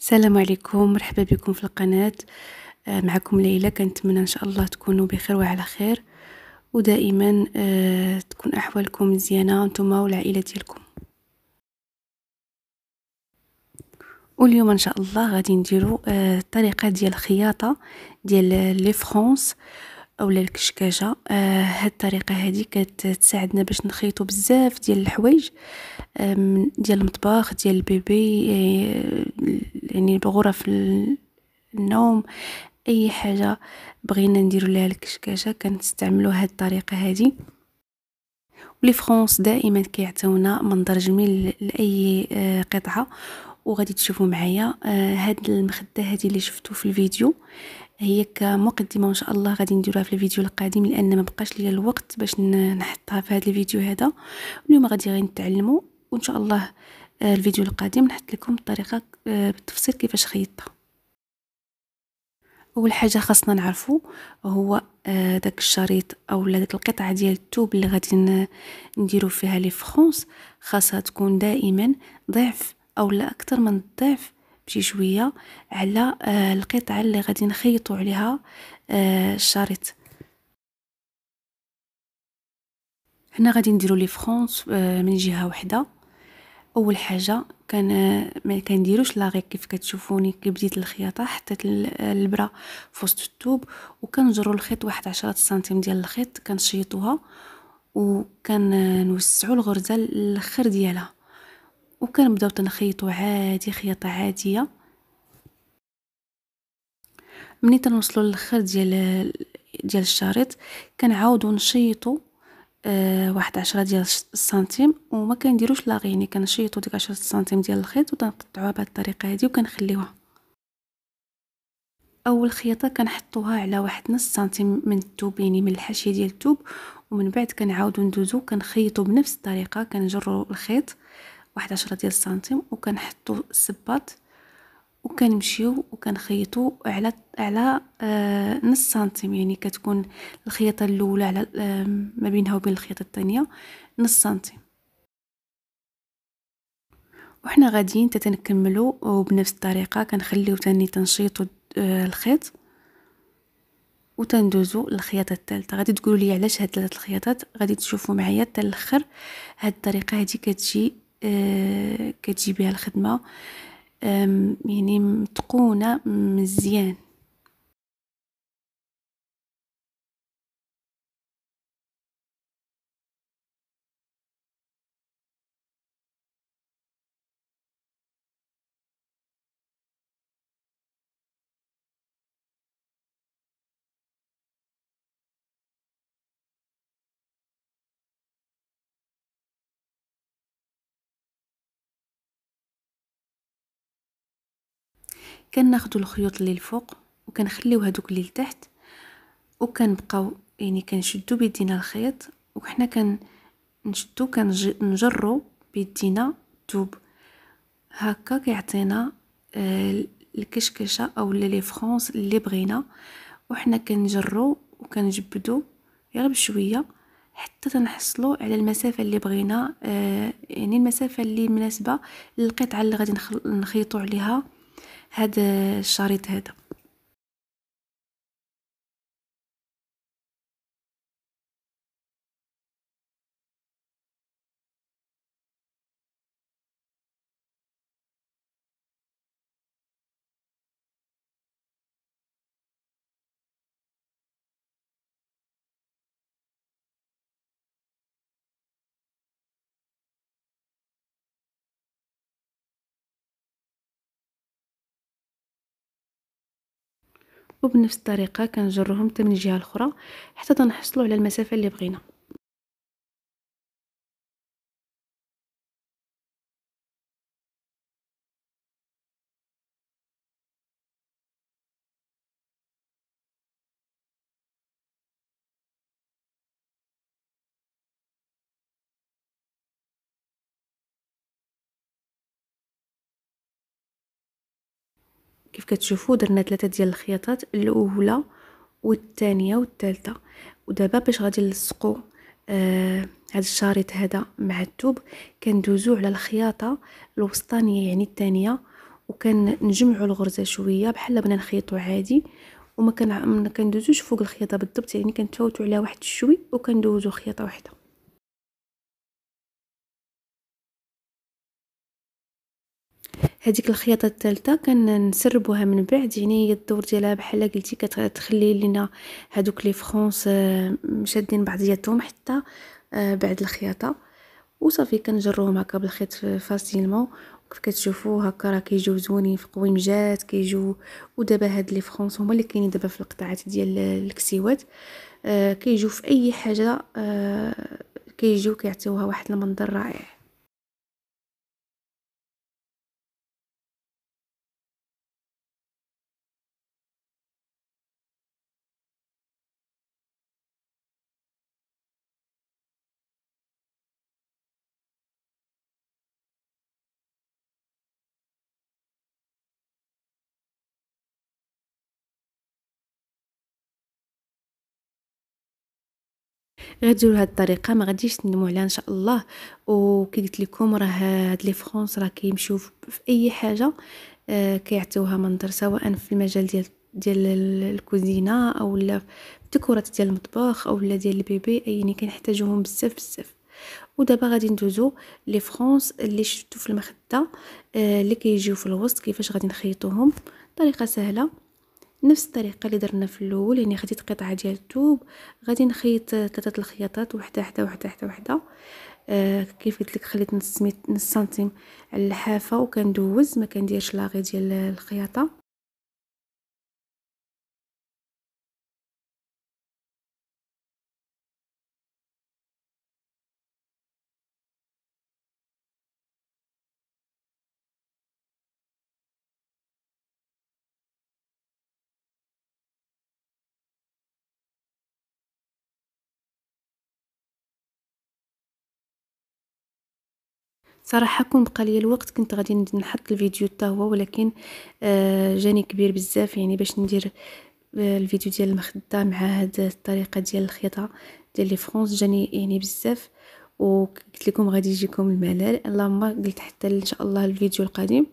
السلام عليكم مرحبا بكم في القناة آه، معكم ليلى كنتمنى ان شاء الله تكونوا بخير وعلى خير ودائما آه، تكون احوالكم مزيانه نتوما والعائله ديالكم واليوم ان شاء الله غادي نديرو الطريقه آه، ديال الخياطه ديال لي فرونس اولا الكشكاشه آه هاد الطريقه هادي كتساعدنا باش نخيطو بزاف ديال الحوايج آه، ديال المطبخ ديال البيبي آه يعني غرف النوم اي حاجه بغينا نديرو لها الكشكاشه كنستعملو هاد الطريقه هادي ولي فرونس دائما كيعطيونا منظر جميل لاي آه، قطعه وغادي تشوفوا معايا آه، هاد المخده هادي اللي شفتو في الفيديو هي كمقدمه ان شاء الله غادي نديروها في الفيديو القادم لان ما بقاش ليا الوقت باش نحطها في هذا الفيديو هذا اليوم غادي غير نتعلموا وان شاء الله آه، الفيديو القادم نحط لكم الطريقه آه، بالتفصيل كيفاش خيطها اول حاجه خاصنا نعرفو هو آه، داك الشريط او داك القطعه ديال الثوب اللي غادي نديرو فيها لي فرونس خاصها تكون دائما ضعف او لا اكثر من الضعف بشي شويه على آه، القطعه اللي غادي نخيطوا عليها آه، الشريط هنا غادي نديرو لي فرونس آه، من جهه واحده اول حاجه كان ما كنديروش لاغي كيف كتشوفوني كي بديت الخياطه حطيت الابره في وسط الثوب وكنجرو الخيط واحد عشرة سنتيم ديال الخيط كنشيطوها وكنوسعوا الغرزه الاخر ديالها وكنبداو تنخيطو عادي خياطه عاديه ملي تنوصلوا للخر ديال ديال الشريط كنعاودو نشيطو آه واحد عشرة ديال السنتيم وما كنديروش لاغيني كنشيطو ديك عشرة سنتيم ديال الخيط وتنقطعوها بهاد الطريقه هادي وكنخليوها اول خياطه كنحطوها على واحد نص سنتيم من الثوب يعني من الحاشيه ديال الثوب ومن بعد كنعاودو ندوزو كنخيطو بنفس الطريقه كنجرو الخيط واحد عشرة ديال السنتيم وكنحطو السباط وكنمشيو وكنخيطو على على آه، نص سنتيم يعني كتكون الخياطه الاولى على ما بينها وبين الخياطه الثانيه نص سنتيم وحنا غاديين حتى تنكملو وبنفس الطريقه كنخليو تاني تنشيطو آه، الخيط وتندوزو للخياطه الثالثه غادي تقولوا لي علاش هاد ثلاثه الخياطات غادي تشوفوا معايا حتى الاخر هاد الطريقه هادي كتجي آه، كتجي الخدمة يعني متقونة مزيان كناخذوا الخيوط اللي الفوق وكنخليو هذوك اللي لتحت وكنبقاو يعني كنشدو بيدينا الخيط وحنا كنشدو نجرو بيدينا توب هكا كيعطينا آه، الكشكشه او لي فرونس اللي بغينا وحنا كنجرو وكنجبدو غير بشويه حتى تنحصلوا على المسافه اللي بغينا آه، يعني المسافه اللي مناسبه للقطعه اللي غادي نخيطوا عليها هذا الشريط هذا وبنفس الطريقه كنجرهم حتى من الجهه الاخرى حتى تنحصلوا على المسافه اللي بغينا كيف كتشوفوا درنا ثلاثه ديال الخياطات الاولى والثانيه والثالثه ودابا باش غادي نلصقوا آه هذا الشريط هذا مع الثوب كندوزو على الخياطه الوسطانيه يعني الثانيه وكنجمعوا الغرزه شويه بحال بغينا نخيطوا عادي وما كندوزوش فوق الخياطه بالضبط يعني كنتفوتوا عليها واحد الشوي وكندوزوا خياطه واحده هذيك الخياطه الثالثه كنسربوها من بعد يعني هي الدور ديالها بحال قلتي كتخلي لنا هذوك لي فرونس آه، مشادين بعضياتهم حتى آه، بعد الخياطه وصافي كنجروهم هكا بالخيط فاسيلمون كيف كتشوفوا هكا راه كيجيو زوينين في قويمجات كيجيو ودابا هاد لي فرونس هما اللي كاينين دابا في القطاعات ديال الكسيوات آه، كيجيو في اي حاجه كيجيو كيعطيوها واحد المنظر رائع غير ديروا هاد الطريقه ما غاديش تندموا عليها ان شاء الله وكي قلت لكم راه هاد لي فرونس راه كيمشيو في اي حاجه آه كيعطيوها منظر سواء في المجال ديال ديال الكوزينه او الديكورات ديال المطبخ او ديال البيبي اي يعني كنحتاجوهم بزاف بزاف ودابا غادي ندوزو لي فرونس اللي شفتو في المخده آه اللي كيجيو في الوسط كيفاش غادي نخيطوهم طريقه سهله نفس الطريقه اللي درنا في الاول يعني خديت قطعه ديال الثوب غادي نخيط ثلاثه الخياطات وحده وحده وحده وحده وحده آه كيف قلت لك خليت نص سنتيم على الحافه وكندوز ما كنديرش لاغي ديال الخياطه صراحه كون بقى ليا الوقت كنت غادي نحط الفيديو حتى هو ولكن آه، جاني كبير بزاف يعني باش ندير آه، الفيديو ديال المخده مع هاد الطريقه ديال الخيطه ديال لي فرونس جاني يعني بزاف وقلت لكم غادي يجيكم الملل اللهم قلت حتى ان شاء الله الفيديو القادم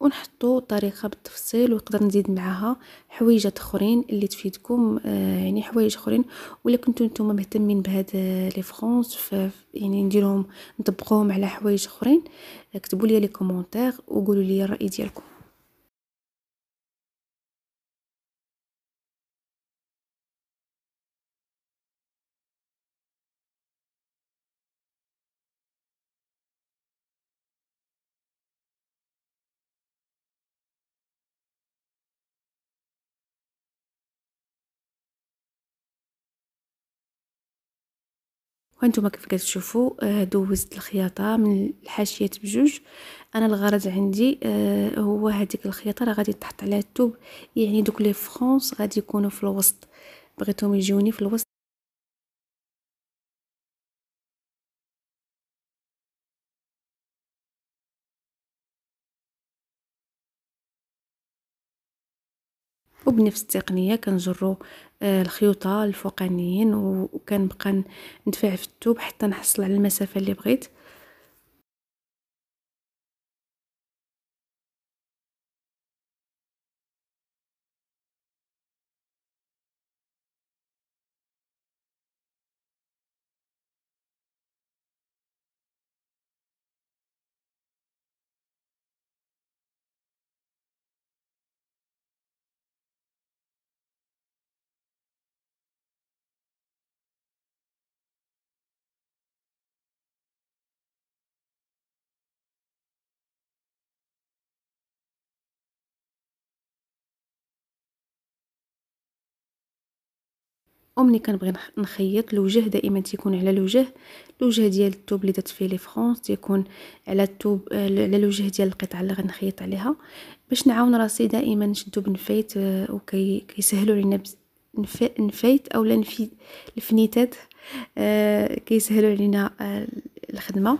ونحطو طريقه بالتفصيل ونقدر نزيد معاها حويجات اخرين اللي تفيدكم آه، يعني حوايج اخرين ولا كنتو نتوما مهتمين بهاد آه، لي فرونس يعني نديرهم نطبقوهم على حوايج اخرين آه، كتبوا لي لي كومونتير وقولوا لي الراي ديالكم وانتم كيف كتشوفوا آه، دوزت الخياطه من الحاشيات بجوج انا الغرض عندي آه، هو هذيك الخياطه راه غادي تحط عليها الثوب يعني دوك لي فرونس غادي يكونوا في الوسط بغيتهم يجوني في الوسط وبنفس التقنيه كنجرو آه، الخيوطه الفوقانيين بقى ندفع في التوب حتى نحصل على المسافه اللي بغيت ومني كنبغي نخيط الوجه دائما تيكون على الوجه الوجه ديال الثوب اللي درت فيه لي فرونس تيكون على الثوب على الوجه ديال القطعه اللي غنخيط عليها باش نعاون راسي دائما نشدو بنفيت آه، وكيسهلوا لينا نفيت اولا نفي الفنيتات آه، كيسهلوا علينا آه، الخدمه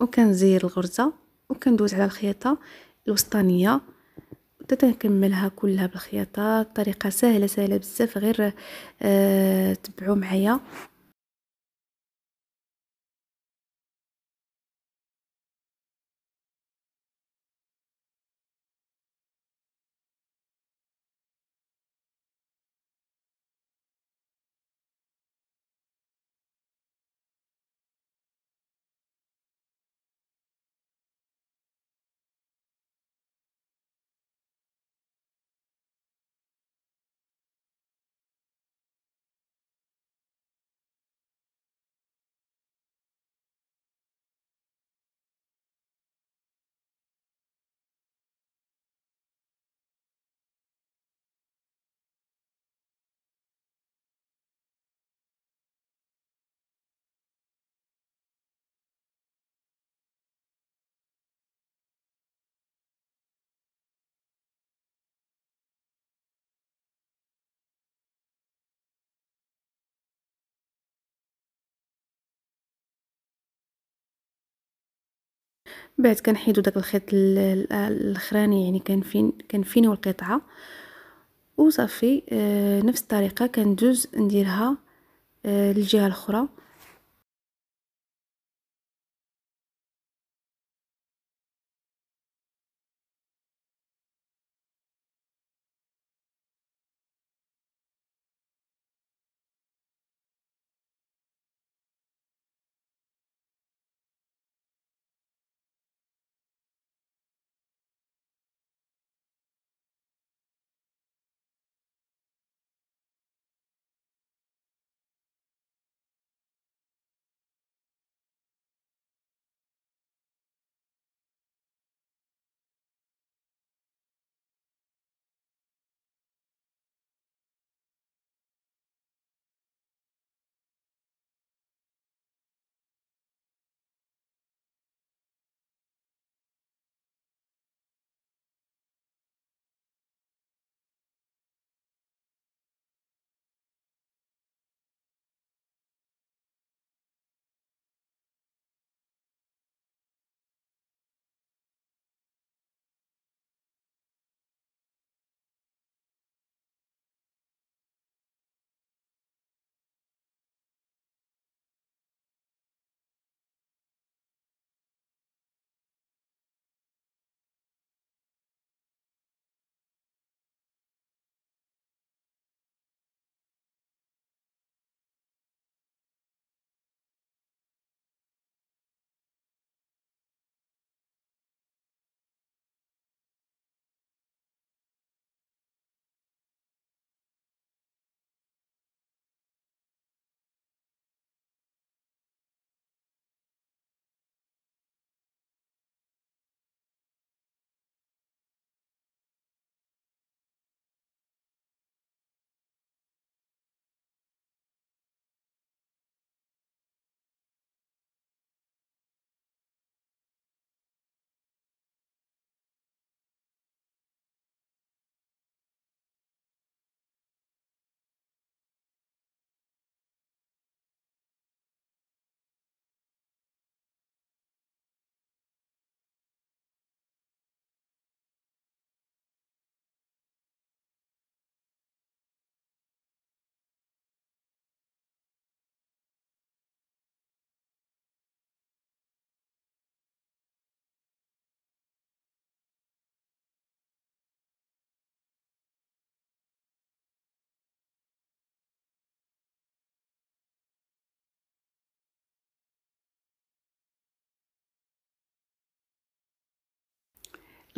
وكنزير الغرزه وكندوز على الخياطه الوسطانيه تتكملها كلها بالخياطه طريقه سهله سهله بزاف غير آه تبعوا معايا بعد كنحيدو داك الخيط الاخراني يعني كان فين كنفينيو القطعه وصافي آه نفس الطريقه كندوز نديرها آه للجهه الاخرى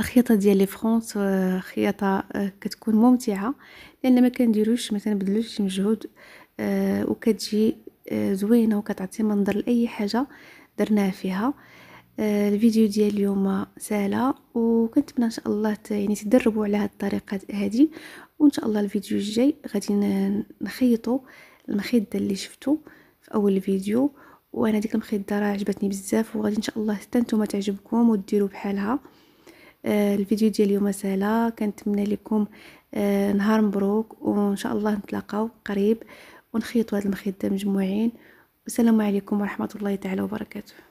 الخياطه ديال لي فرونس آه، خياطه آه، كتكون ممتعه لان ما كنديروش مثلا بدلوش شي مجهود آه، وكتجي زوينه وكتعطي منظر لاي حاجه درناها فيها الفيديو ديال اليوم سهله وكنتمنى ان شاء الله يعني تدربوا على هذه الطريقه هذه وان شاء الله الفيديو الجاي غادي نخيطوا المخده اللي شفتو في اول فيديو وانا ديك المخده راه عجبتني بزاف وغادي ان شاء الله حتى نتوما تعجبكم وديروا بحالها آه، الفيديو ديال اليوم سهله كنتمنى لكم آه، نهار مبروك وان شاء الله نتلاقاو قريب ونخيطوا هذا المخيط مجموعين والسلام عليكم ورحمه الله تعالى وبركاته